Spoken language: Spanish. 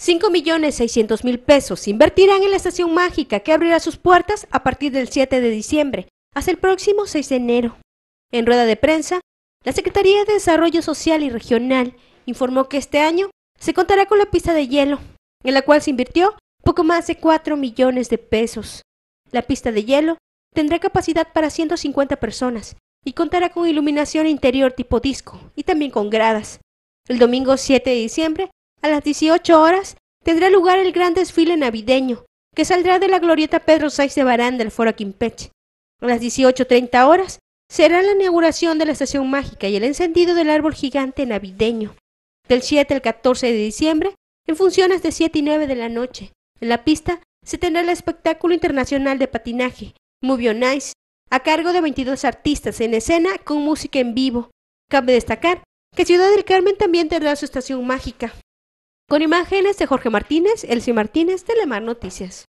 5.600.000 pesos se invertirán en la estación mágica que abrirá sus puertas a partir del 7 de diciembre hasta el próximo 6 de enero. En rueda de prensa, la Secretaría de Desarrollo Social y Regional informó que este año se contará con la pista de hielo, en la cual se invirtió poco más de 4 millones de pesos. La pista de hielo tendrá capacidad para 150 personas y contará con iluminación interior tipo disco y también con gradas. El domingo 7 de diciembre a las 18 horas tendrá lugar el gran desfile navideño, que saldrá de la glorieta Pedro Sáiz de Barán del Foro Quimpeche. A las 18.30 horas será la inauguración de la Estación Mágica y el encendido del árbol gigante navideño. Del 7 al 14 de diciembre, en funciones de 7 y 9 de la noche, en la pista se tendrá el espectáculo internacional de patinaje, Movie a cargo de 22 artistas en escena con música en vivo. Cabe destacar que Ciudad del Carmen también tendrá su estación mágica, con imágenes de Jorge Martínez, Elsie Martínez, Telemar Noticias.